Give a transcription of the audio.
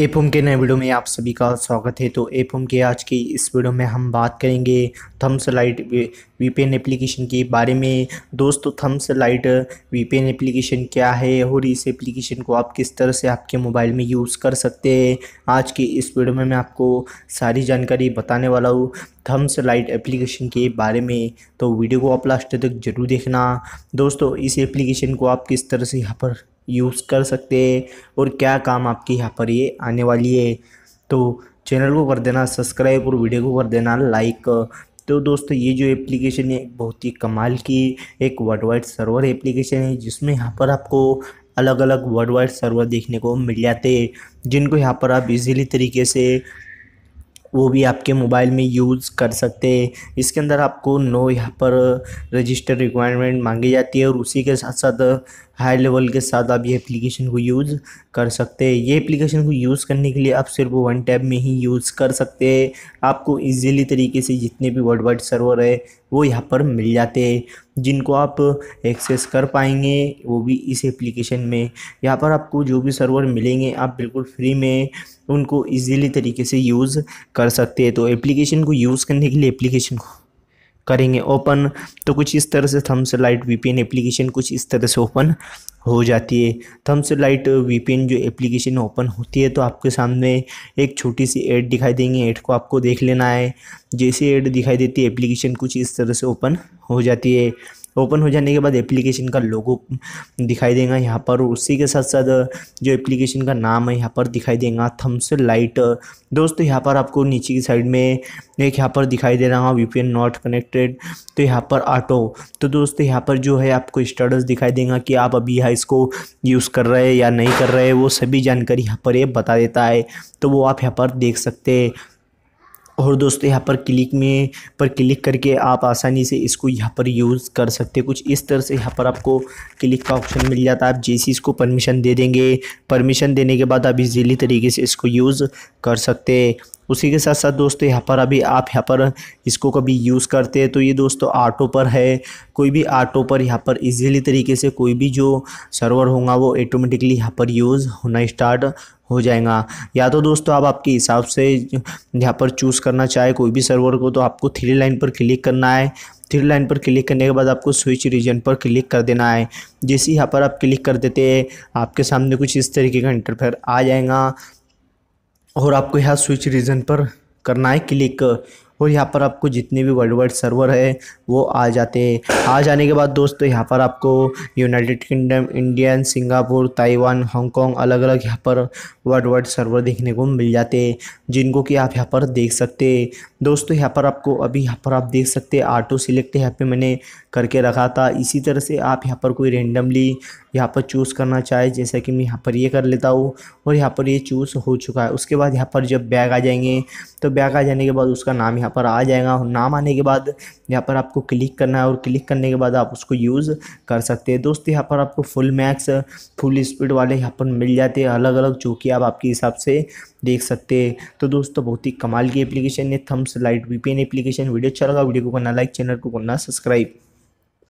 एपम के नए वीडियो में आप सभी का स्वागत है तो एपम के आज की इस वीडियो में हम बात करेंगे थम्स लाइट वीपेन एप्लीकेशन के बारे में दोस्तों थम्स लाइट वीपेन एप्लीकेशन क्या है और इस एप्लीकेशन को आप किस तरह से आपके मोबाइल में यूज़ कर सकते हैं आज की इस वीडियो में मैं आपको सारी जानकारी बताने वाला हूँ थम्स लाइट एप्लीकेशन के बारे में तो वीडियो को आप लास्ट तक जरूर देखना दोस्तों इस एप्लीकेशन को आप किस तरह से यहाँ पर यूज़ कर सकते हैं और क्या काम आपके यहाँ पर ये आने वाली है तो चैनल को कर देना सब्सक्राइब और वीडियो को कर देना लाइक तो दोस्तों ये जो एप्लीकेशन है बहुत ही कमाल की एक वर्ल्ड वाइड सर्वर एप्लीकेशन है जिसमें यहाँ पर आपको अलग अलग वर्ल्ड वाइड सर्वर देखने को मिल जाते हैं जिनको यहाँ पर आप इजीली तरीके से वो भी आपके मोबाइल में यूज़ कर सकते हैं इसके अंदर आपको नो यहाँ पर रजिस्टर रिक्वायरमेंट मांगी जाती है और उसी के साथ साथ हाई लेवल के साथ आप ये एप्लीकेशन को यूज़ कर सकते हैं ये एप्लीकेशन को यूज़ करने के लिए आप सिर्फ वन टैब में ही यूज़ कर सकते हैं आपको इजीली तरीके से जितने भी वर्ल्ड वाइड सर्वर है वो यहाँ पर मिल जाते हैं जिनको आप एक्सेस कर पाएंगे वो भी इस एप्लीकेशन में यहाँ पर आपको जो भी सर्वर मिलेंगे आप बिल्कुल फ्री में उनको ईजीली तरीके से यूज़ कर सकते हैं तो एप्लीकेशन को यूज़ करने के लिए एप्लीकेशन को करेंगे ओपन तो कुछ इस तरह से थम्स लाइट वीपीएन एप्लीकेशन कुछ इस तरह से ओपन हो जाती है थम्स लाइट वीपीएन जो एप्लीकेशन ओपन होती है तो आपके सामने एक छोटी सी एड दिखाई देंगे ऐड को आपको देख लेना है जैसे एड दिखाई देती है एप्लीकेशन कुछ इस तरह से ओपन हो जाती है ओपन हो जाने के बाद एप्लीकेशन का लोगो दिखाई देगा यहाँ पर उसी के साथ साथ जो एप्लीकेशन का नाम है यहाँ पर दिखाई देगा थम्स लाइट दोस्तों यहाँ पर आपको नीचे की साइड में एक यहाँ पर दिखाई दे रहा वी वीपीएन नॉट कनेक्टेड तो यहाँ पर ऑटो तो दोस्तों यहाँ पर जो है आपको स्टेटस दिखाई देगा कि आप अभी यहाँ इसको यूज़ कर रहे हैं या नहीं कर रहे वो सभी जानकारी यहाँ पर ये बता देता है तो वो आप यहाँ पर देख सकते हैं और दोस्तों यहाँ पर क्लिक में पर क्लिक करके आप आसानी से इसको यहाँ पर यूज़ कर सकते कुछ इस तरह से यहाँ पर आपको क्लिक का ऑप्शन मिल जाता है आप जैसे इसको परमिशन दे देंगे परमिशन देने के बाद आप इजीली तरीके से इसको यूज़ कर सकते उसी के साथ साथ दोस्तों यहाँ पर अभी आप यहाँ पर इसको कभी यूज़ करते हैं तो ये दोस्तों ऑटो पर है कोई भी ऑटो पर यहाँ पर इजीली तरीके से कोई भी जो सर्वर होगा वो ऑटोमेटिकली यहाँ पर यूज़ होना स्टार्ट हो जाएगा या तो दोस्तों आप आपके हिसाब से यहाँ पर चूज़ करना चाहे कोई भी सर्वर को तो आपको थ्री लाइन पर क्लिक करना है थ्री लाइन पर क्लिक करने के बाद आपको स्विच रीजन पर क्लिक कर देना है जैसे यहाँ पर आप क्लिक कर देते हैं आपके सामने कुछ इस तरीके का इंटरफेयर आ जाएगा और आपको यह स्विच रीजन पर करना है क्लिक और यहाँ पर आपको जितने भी वर्ल्ड वाइड सर्वर है वो आ जाते हैं आ जाने के बाद दोस्तों यहाँ पर आपको United Kingdom Indian Singapore Taiwan Hong Kong अलग अलग यहाँ पर वर्ल्ड वाइड सर्वर देखने को मिल जाते हैं जिनको कि आप यहाँ पर देख सकते दोस्तों यहाँ पर आपको अभी यहाँ पर आप देख सकते ऑटो सिलेक्ट यहाँ पर मैंने करके रखा था इसी तरह से आप यहाँ पर कोई रेंडमली यहाँ पर चूज़ करना चाहे जैसा कि मैं यहाँ पर ये कर लेता हूँ और यहाँ पर ये चूज़ हो चुका है उसके बाद यहाँ पर जब बैग आ जाएंगे तो बैग आ जाने के बाद उसका नाम यहाँ यहाँ पर आ जाएगा और नाम आने के बाद यहाँ पर आपको क्लिक करना है और क्लिक करने के बाद आप उसको यूज़ कर सकते हैं दोस्त यहाँ पर आपको फुल मैक्स फुल स्पीड वाले यहाँ पर मिल जाते हैं अलग अलग जो कि आप आपके हिसाब से देख सकते हैं तो दोस्तों तो बहुत ही कमाल की एप्लीकेशन है thumbs lite VPN application video अच्छा लगा वीडियो को करना लाइक चैनल को करना सब्सक्राइब